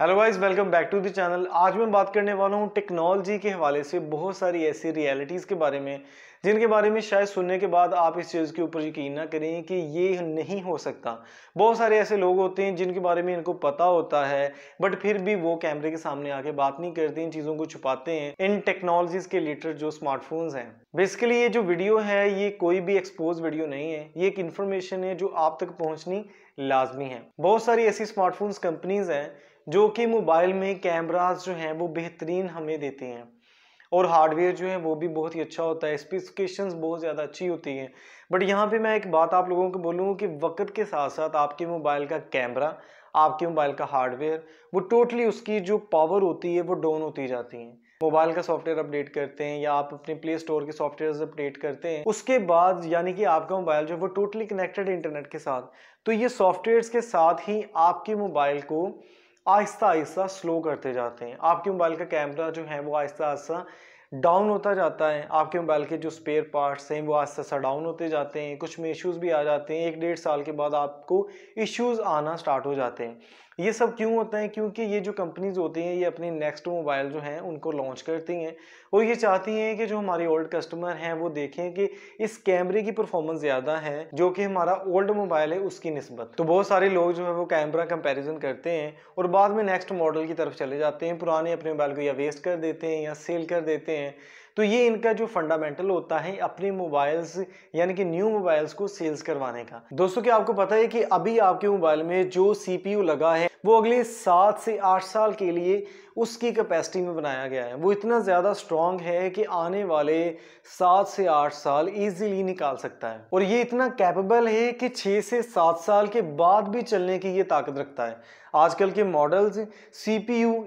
hello guys welcome back to the channel आज मैं बात करने वाला हूँ टेक्नोलॉजी के हवाले से बहुत सारी ऐसी रियलिटीज़ के बारे में जिनके बारे में शायद सुनने के बाद आप इस चीज़ के ऊपर यकीन ना करें कि ये नहीं हो सकता बहुत सारे ऐसे लोग होते हैं जिनके बारे में इनको पता होता है बट फिर भी वो कैमरे के सामने आके बात नहीं करते इन चीज़ों को छुपाते हैं इन टेक्नोलॉजीज़ के रिलेटेड जो स्मार्टफोन्स हैं बेसिकली ये जो वीडियो है ये कोई भी एक्सपोज वीडियो नहीं है ये एक इन्फॉर्मेशन है जो आप तक पहुँचनी लाजमी है बहुत सारी ऐसी स्मार्टफोन्स कंपनीज़ हैं जो कि मोबाइल में कैमराज जो हैं वो बेहतरीन हमें देते हैं और हार्डवेयर जो है वो भी बहुत ही अच्छा होता है स्पेसिफिकेशंस बहुत ज़्यादा अच्छी होती हैं बट यहाँ पे मैं एक बात आप लोगों को बोलूँगा कि वक्त के साथ साथ आपके मोबाइल का कैमरा आपके मोबाइल का हार्डवेयर वो टोटली उसकी जो पावर होती है वो डाउन होती जाती है मोबाइल का सॉफ्टवेयर अपडेट करते हैं या आप अपने प्ले स्टोर के सॉफ्टवेयर अपडेट करते हैं उसके बाद यानी कि आपका मोबाइल जो है वो टोटली कनेक्टेड इंटरनेट के साथ तो ये सॉफ्टवेयर्स के साथ ही आपके मोबाइल को आहिस्ता आहिस्ता स्लो करते जाते हैं आपके मोबाइल का कैमरा जो है वो आहिस्ता आहिस्ता डाउन होता जाता है आपके मोबाइल के जो स्पेयर पार्ट्स हैं वो आहिस्ता आहिस्ता डाउन होते जाते हैं कुछ में इश्यूज़ भी आ जाते हैं एक डेढ़ साल के बाद आपको इश्यूज़ आना स्टार्ट हो जाते हैं ये सब क्यों होता है क्योंकि ये जो कंपनीज होती हैं ये अपने नेक्स्ट मोबाइल जो हैं उनको लॉन्च करती हैं और ये चाहती हैं कि जो हमारे ओल्ड कस्टमर हैं वो देखें कि इस कैमरे की परफॉर्मेंस ज़्यादा है जो कि हमारा ओल्ड मोबाइल है उसकी नस्बत तो बहुत सारे लोग जो है वो कैमरा कंपेरिजन करते हैं और बाद में नेक्स्ट मॉडल की तरफ चले जाते हैं पुराने अपने मोबाइल को या वेस्ट कर देते हैं या सेल कर देते हैं तो ये इनका जो फंडामेंटल होता है अपने मोबाइल्स यानी कि न्यू मोबाइल्स को सेल्स करवाने का दोस्तों क्या आपको पता है कि अभी आपके मोबाइल में जो सीपीयू लगा है वो अगले सात से आठ साल के लिए उसकी कैपेसिटी में बनाया गया है वो इतना ज़्यादा स्ट्रॉन्ग है कि आने वाले सात से आठ साल ईजीली निकाल सकता है और ये इतना कैपेबल है कि छः से सात साल के बाद भी चलने की ये ताकत रखता है आजकल के मॉडल्स सी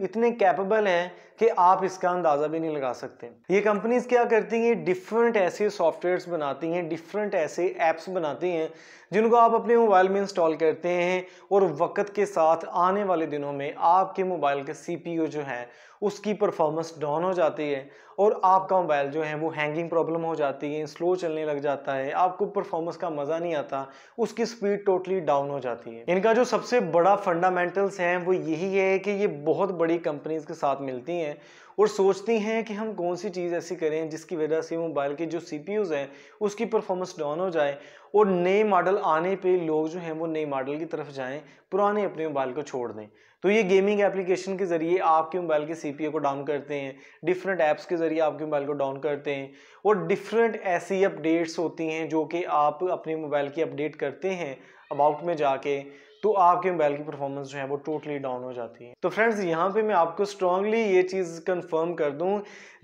इतने कैपेबल हैं कि आप इसका अंदाज़ा भी नहीं लगा सकते ये कंपनीज क्या करती हैं डिफरेंट ऐसे सॉफ्टवेयर्स बनाती हैं डिफरेंट ऐसे ऐप्स बनाती हैं जिनको आप अपने मोबाइल में इंस्टॉल करते हैं और वक्त के साथ आने वाले दिनों में आपके मोबाइल का सी जो जो है उसकी परफॉर्मेंस डाउन हो जाती है और आपका मोबाइल जो है वो हैंगिंग प्रॉब्लम हो जाती है स्लो चलने लग जाता है आपको परफॉर्मेंस का मज़ा नहीं आता उसकी स्पीड टोटली डाउन हो जाती है इनका जो सबसे बड़ा फंडामेंटल्स हैं वो यही है कि ये बहुत बड़ी कंपनीज के साथ मिलती हैं और सोचती हैं कि हम कौन सी चीज़ ऐसी करें जिसकी वजह से मोबाइल के जो सी हैं उसकी परफॉर्मेंस डाउन हो जाए और नए मॉडल आने पे लोग जो हैं वो नए मॉडल की तरफ जाएं पुराने अपने मोबाइल को छोड़ दें तो ये गेमिंग एप्लीकेशन के ज़रिए आपके मोबाइल के सी सी e को डाउन करते हैं डिफरेंट ऐप्स के ज़रिए आपके मोबाइल को डाउन करते हैं और डिफरेंट ऐसी अपडेट्स होती हैं जो कि आप अपने मोबाइल की अपडेट करते हैं अबाउट में जाके तो आपके मोबाइल की परफॉर्मेंस जो है वो टोटली डाउन हो जाती है तो फ्रेंड्स यहाँ पे मैं आपको स्ट्रांगली ये चीज़ कंफर्म कर दूँ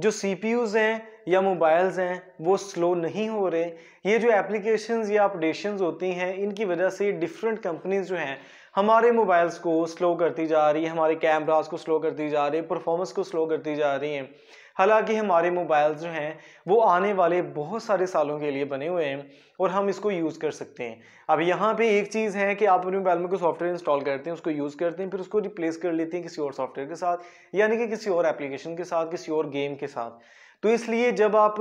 जो सी हैं या मोबाइल्स हैं वो स्लो नहीं हो रहे ये जो एप्लीकेशंस या अपडेशन होती हैं इनकी वजह से डिफरेंट कंपनीज जो हैं हमारे मोबाइल्स को स्लो करती जा रही है हमारे कैमराज को स्लो करती जा रही है परफॉर्मेंस को स्लो करती जा रही हैं हालांकि हमारे मोबाइल जो हैं वो आने वाले बहुत सारे सालों के लिए बने हुए हैं और हम इसको यूज़ कर सकते हैं अब यहाँ पे एक चीज़ है कि आप अपने मोबाइल में कोई सॉफ्टवेयर इंस्टॉल करते हैं उसको यूज़ करते हैं फिर उसको रिप्लेस कर लेते हैं किसी और सॉफ्टवेयर के साथ यानी कि किसी और एप्लीकेशन के साथ किसी और गेम के साथ तो इसलिए जब आप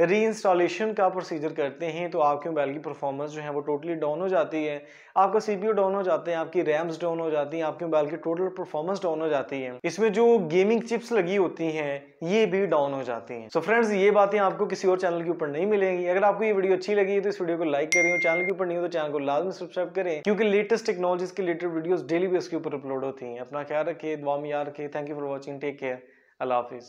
री इंस्टॉलेशन का प्रोसीजर करते हैं तो आपके मोबाइल की परफॉर्मेंस जो है वो टोटली डाउन हो जाती है आपका सीपीयू डाउन हो जाते हैं आपकी रैम्स डाउन हो जाती हैं आपके मोबाइल की टोटल परफॉर्मेंस डाउन हो जाती है इसमें जो गेमिंग चिप्स लगी होती हैं ये भी डाउन हो जाती हैं सो फ्रेंड्स ये बातें आपको किसी और चैनल के ऊपर नहीं मिलेंगी अगर आपको ये वीडियो अच्छी लगी है तो इस वीडियो को लाइक करें और चैनल के ऊपर नहीं हो तो चैनल को लाजमी सब्सक्राइब करें क्योंकि लेटेस्ट टेक्नोलॉजी के लेटेड वीडियोज़ डेली बेस के ऊपर अपलोड होती हैं अपना ख्याल रखिए दुआ में याद रखिए thank you for watching take care अल्लाह हाफिज़